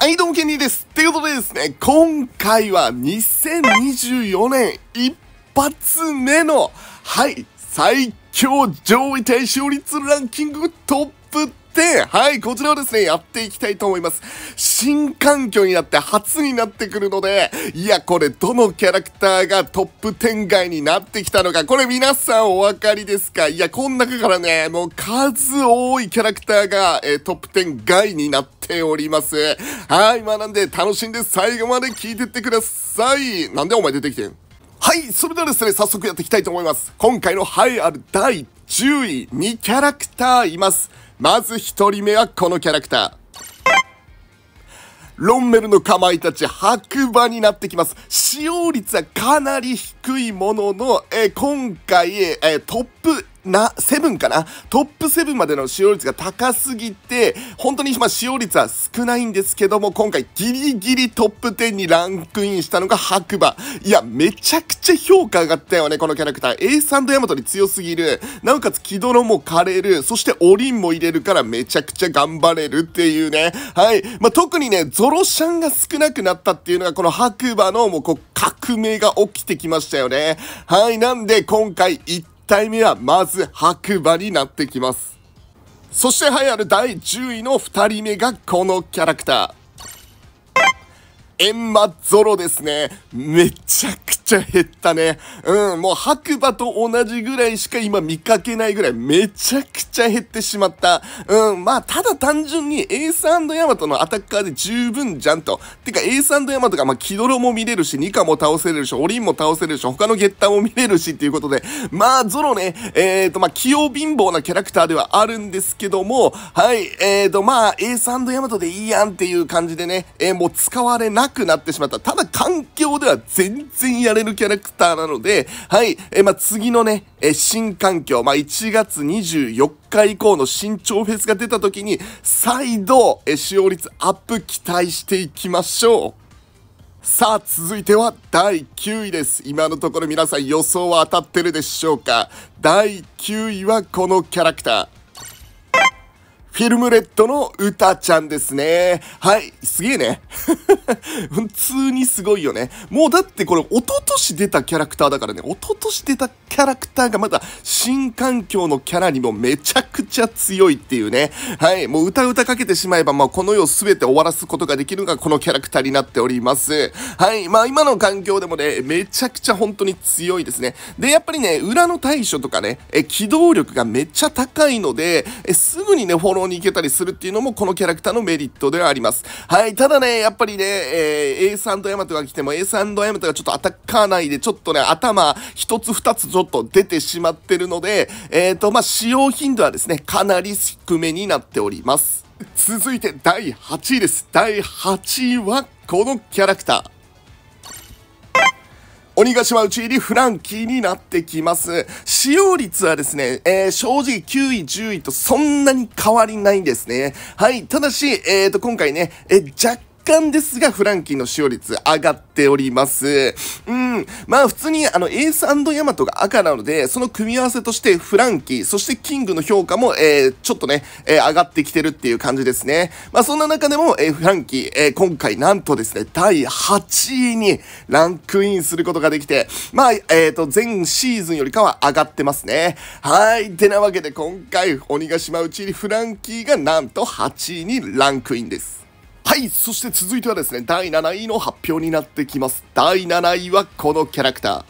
はい、どうも、ケニーです。ということでですね、今回は2024年一発目の、はい、最強上位対勝率ランキングトップて、はい、こちらをですね、やっていきたいと思います。新環境になって初になってくるので、いや、これどのキャラクターがトップ10外になってきたのか、これ皆さんお分かりですかいや、こん中からね、もう数多いキャラクターが、えー、トップ10外になっております。はい、まあなんで楽しんで最後まで聞いてってください。なんでお前出てきてんはい、それではですね、早速やっていきたいと思います。今回の栄えある第10位、2キャラクターいます。まず1人目はこのキャラクター。ロンメルの構まいたち白馬になってきます。使用率はかなり低いものの、え今回、えトップな、セブンかなトップ7までの使用率が高すぎて、本当に今使用率は少ないんですけども、今回ギリギリトップ10にランクインしたのが白馬。いや、めちゃくちゃ評価上がったよね、このキャラクター。エースヤマトに強すぎる。なおかつ、キドロも枯れる。そして、オリンも入れるからめちゃくちゃ頑張れるっていうね。はい。まあ、特にね、ゾロシャンが少なくなったっていうのが、この白馬のもう、こう、革命が起きてきましたよね。はい。なんで、今回1体目はまず白馬になってきます。そして栄えある第10位の2人目がこのキャラクター。エンマゾロですね。めちゃくちゃ減ったね。うん、もう白馬と同じぐらいしか今見かけないぐらいめちゃくちゃ減ってしまった。うん、まあ、ただ単純にエースヤマトのアタッカーで十分じゃんと。てか、エースヤマトが、まあ、キドロも見れるし、ニカも倒せれるし、オリンも倒せれるし、他のゲッターも見れるしっていうことで、まあ、ゾロね、ええー、と、まあ、器用貧乏なキャラクターではあるんですけども、はい、ええー、と、まあ、エースヤマトでいいやんっていう感じでね、えー、もう使われなくくなってしまった。ただ環境では全然やれるキャラクターなので、はい、えまあ、次のね、え新環境、まあ、1月24日以降の新調フェスが出た時に、再度、え使用率アップ期待していきましょう。さあ、続いては第9位です。今のところ皆さん予想は当たってるでしょうか第9位はこのキャラクター。フィルムレッドの歌ちゃんですね。はい、すげえね。普通にすごいよね。もうだってこれ、一昨年出たキャラクターだからね、一昨年出たキャラクターがまた新環境のキャラにもめちゃくちゃ強いっていうね。はい、もう歌歌かけてしまえば、まあこの世すべて終わらすことができるのがこのキャラクターになっております。はい、まあ今の環境でもね、めちゃくちゃ本当に強いですね。で、やっぱりね、裏の対処とかね、え機動力がめっちゃ高いので、えすぐにね、フォローに行けたりするっていうのもこのキャラクターのメリットではあります。はい、ただね、やっぱりね、えー、A3 とヤマトが来ても A3 とヤマトがちょっとアタッカー内でちょっとね、頭1つ2つちょっと出てしまってるので、えっ、ー、と、まあ、使用頻度はですね、かなり低めになっております。続いて第8位です。第8位はこのキャラクター。鬼ヶ島打ち入りフランキーになってきます。使用率はですね、えー、正直9位、10位とそんなに変わりないんですね。はい。ただし、えっ、ー、と、今回ね、えー、若干ですが、フランキーの使用率上がっております。うん。まあ、普通に、あの、エースヤマトが赤なので、その組み合わせとして、フランキー、そしてキングの評価も、えー、ちょっとね、えー、上がってきてるっていう感じですね。まあ、そんな中でも、えー、フランキー、えー、今回なんとですね、第8位にランクインすることができて、まあ、えー、と、前シーズンよりかは上がってますね。はい。てなわけで、今回、鬼ヶ島うちにフランキーがなんと8位にランクインです。はい、そして続いてはですね、第7位の発表になってきます。第7位はこのキャラクター。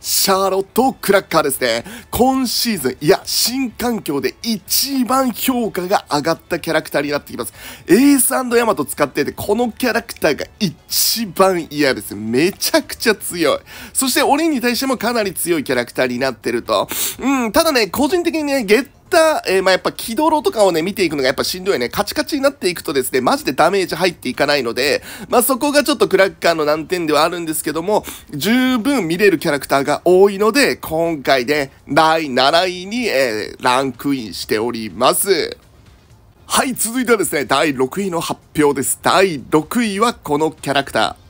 シャーロット・クラッカーですね。今シーズン、いや、新環境で一番評価が上がったキャラクターになってきます。エースヤマト使ってて、このキャラクターが一番嫌です。めちゃくちゃ強い。そして、鬼に対してもかなり強いキャラクターになってると。うん、ただね、個人的にね、た、えー、まあ、やっぱ、気泥とかをね、見ていくのがやっぱしんどいね。カチカチになっていくとですね、マジでダメージ入っていかないので、まあ、そこがちょっとクラッカーの難点ではあるんですけども、十分見れるキャラクターが多いので、今回で、ね、第7位に、えー、ランクインしております。はい、続いてはですね、第6位の発表です。第6位はこのキャラクター。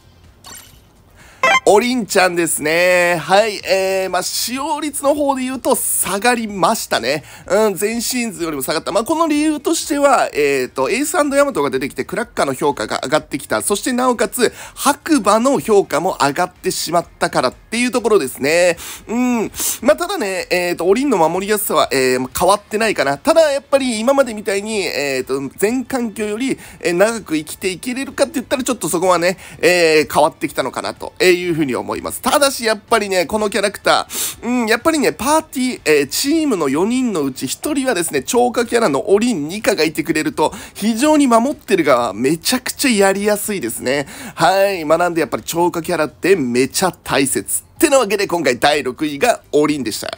おりんちゃんですね。はい。えー、まあ、使用率の方で言うと下がりましたね。うん、前シーズンよりも下がった。まあ、この理由としては、えっ、ー、と、エースヤマトが出てきて、クラッカーの評価が上がってきた。そしてなおかつ、白馬の評価も上がってしまったからっていうところですね。うん。まあ、ただね、えっ、ー、と、おりんの守りやすさは、えー、変わってないかな。ただ、やっぱり今までみたいに、えっ、と、全環境より、え長く生きていけれるかって言ったら、ちょっとそこはね、え変わってきたのかなというふうに思います。ただし、やっぱりね、このキャラクター、うん、やっぱりね、パーティー、えー、チームの4人のうち1人はですね、超過キャラのオリン2課がいてくれると、非常に守ってる側、めちゃくちゃやりやすいですね。はい。学んでやっぱり超過キャラってめちゃ大切。ってなわけで、今回第6位がオリンでした。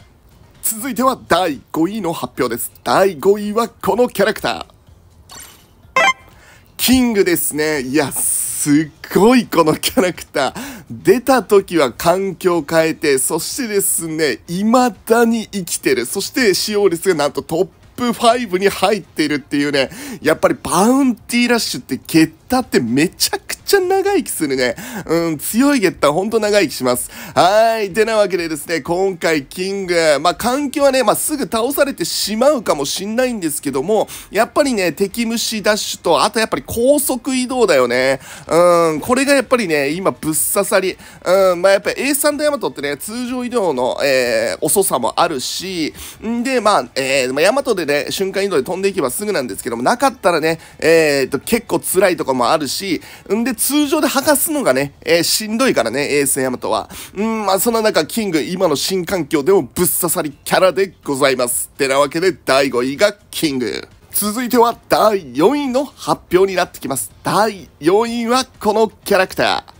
続いては第5位の発表です。第5位はこのキャラクター。キングですね。いや、すっごいこのキャラクター。出た時は環境変えて、そしてですね、未だに生きてる。そして使用率がなんとトップ。5に入っているっていうね、やっぱりバウンティーラッシュってゲッタってめちゃちゃ長生きするね。うん、強いゲッターほんと長生きします。はい。てなわけでですね、今回キング、まあ、環境はね、まあ、すぐ倒されてしまうかもしんないんですけども、やっぱりね、敵虫ダッシュと、あとやっぱり高速移動だよね。うん、これがやっぱりね、今ぶっ刺さり。うん、まあ、やっぱり A サンドヤマトってね、通常移動の、えー、遅さもあるし、んで、まあ、えー、まヤマトでね、瞬間移動で飛んでいけばすぐなんですけども、なかったらね、えー、と、結構辛いとかもあるし、んで、通常で剥がすのがね、えー、しんどいからね、エースヤマトは。うん、まあ、そんな中、キング、今の新環境でもぶっ刺さりキャラでございます。てなわけで、第5位がキング。続いては第4位の発表になってきます。第4位はこのキャラクター。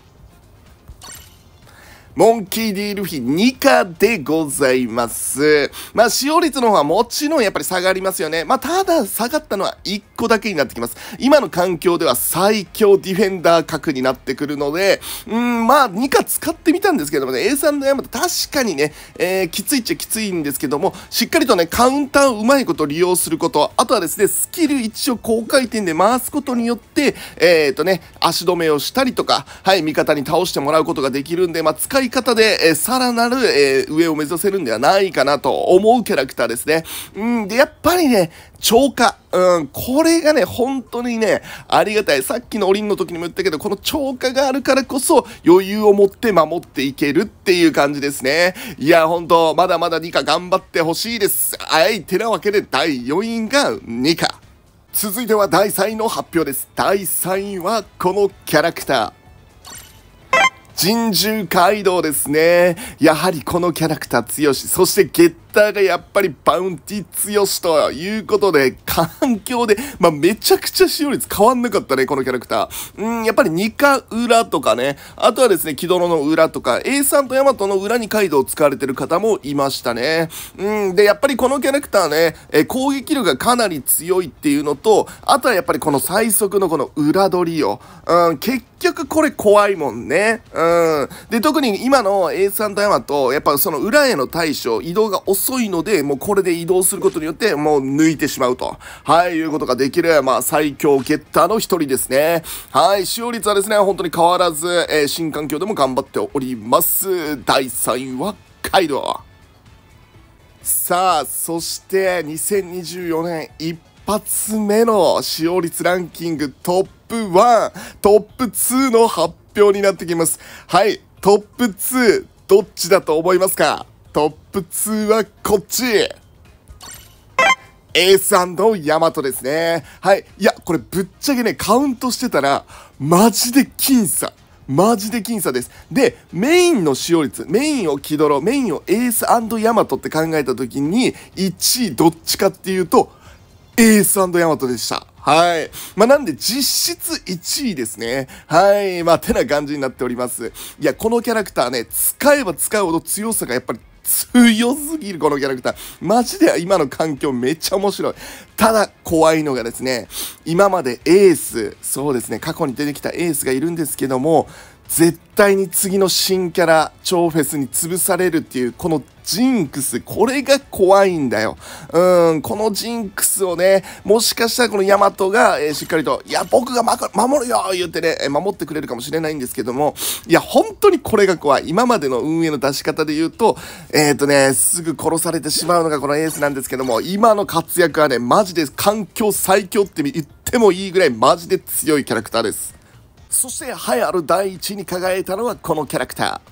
モンキーディールフィ2価でございます。まあ、使用率の方はもちろんやっぱり下がりますよね。まあ、ただ下がったのは1個だけになってきます。今の環境では最強ディフェンダー格になってくるので、うん、まあ、2価使ってみたんですけどもね、A3 の山田確かにね、えー、きついっちゃきついんですけども、しっかりとね、カウンターをうまいこと利用すること、あとはですね、スキル一応高回転で回すことによって、えっ、ー、とね、足止めをしたりとか、はい、味方に倒してもらうことができるんで、まあ、使いり方で、えー、さらなる、えー、上を目指せるんではないかなと思うキャラクターですね。うん、で、やっぱりね、超過。うん、これがね、本当にね、ありがたい。さっきのオリンの時にも言ったけど、この超過があるからこそ余裕を持って守っていけるっていう感じですね。いや、本当まだまだ2課頑張ってほしいです。はい、てなわけで第4位が2課。続いては第3位の発表です。第3位はこのキャラクター。人獣街道ですね。やはりこのキャラクター強し、そしてゲッターがやっぱりバウンティ強しということで、環境で、まあ、めちゃくちゃ使用率変わんなかったね、このキャラクター。うん、やっぱりニカ裏とかね、あとはですね、キドロの裏とか、A さんとヤマトの裏にカイドウ使われてる方もいましたね。うん、で、やっぱりこのキャラクターね、え攻撃力がかなり強いっていうのと、あとはやっぱりこの最速のこの裏取りよ。うん、結局これ怖いもんね。うん。で、特に今の A さんとヤマト、やっぱその裏への対処、移動が遅遅いので、もうこれで移動することによって、もう抜いてしまうと。はい、いうことができる、まあ、最強ゲッターの一人ですね。はい、使用率はですね、本当に変わらず、えー、新環境でも頑張っております。第3位は、カイドウ。さあ、そして2024年一発目の使用率ランキングトップ1、トップ2の発表になってきます。はい、トップ2、どっちだと思いますかトップ2はこっちエースヤマトですね。はい。いや、これぶっちゃけね、カウントしてたら、マジで僅差。マジで僅差です。で、メインの使用率、メインを気取ろ、メインをエースヤマトって考えた時に、1位どっちかっていうと、エースヤマトでした。はい。まあ、なんで実質1位ですね。はい。まあ、てな感じになっております。いや、このキャラクターね、使えば使うほど強さがやっぱり強すぎる、このキャラクター。マジで今の環境めっちゃ面白い。ただ怖いのがですね、今までエース、そうですね、過去に出てきたエースがいるんですけども、絶対に次の新キャラ、超フェスに潰されるっていう、このジンクス、これが怖いんだよ。うん、このジンクスをね、もしかしたらこのヤマトが、えー、しっかりと、いや、僕が、ま、守るよ言ってね、守ってくれるかもしれないんですけども、いや、本当にこれが怖い。今までの運営の出し方で言うと、えっ、ー、とね、すぐ殺されてしまうのがこのエースなんですけども、今の活躍はね、マジで環境最強って言ってもいいぐらいマジで強いキャラクターです。そして栄えある第1位に輝いたのはこのキャラクター。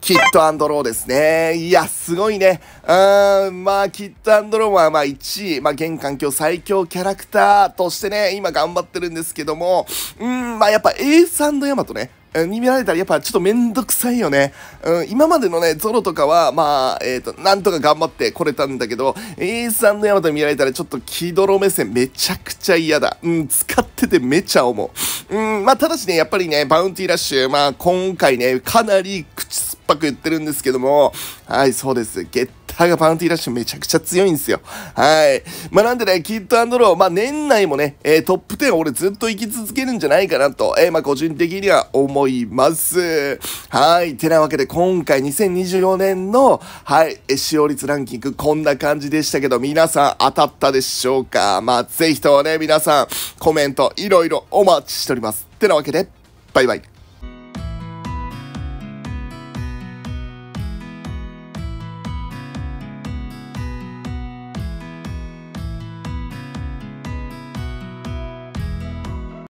キッドアンドローですね。いや、すごいね。うん、まあ、キッドアンドローはまあ1位、まあ、現環境最強キャラクターとしてね、今頑張ってるんですけども、うん、まあ、やっぱエースヤマトね、に見られたらやっぱちょっとめんどくさいよね。うん、今までのね、ゾロとかは、まあ、えっ、ー、と、なんとか頑張ってこれたんだけど、A さんのヤマト見られたらちょっと気泥目線めちゃくちゃ嫌だ。うん、使っててめちゃ思う。うん、まあ、ただしね、やっぱりね、バウンティーラッシュ、まあ、今回ね、かなり口酸っぱく言ってるんですけども、はい、そうです。ゲッターがウンティーラッシュめちゃくちゃ強いんですよ。はい。まあ、なんでね、キッドロー、まあ、年内もね、えー、トップ10俺ずっと行き続けるんじゃないかなと、えー、まあ、個人的には思います。はい。てなわけで、今回2024年の、はい、使用率ランキングこんな感じでしたけど、皆さん当たったでしょうかまあ、ぜひともね、皆さん、コメントいろいろお待ちしております。てなわけで、バイバイ。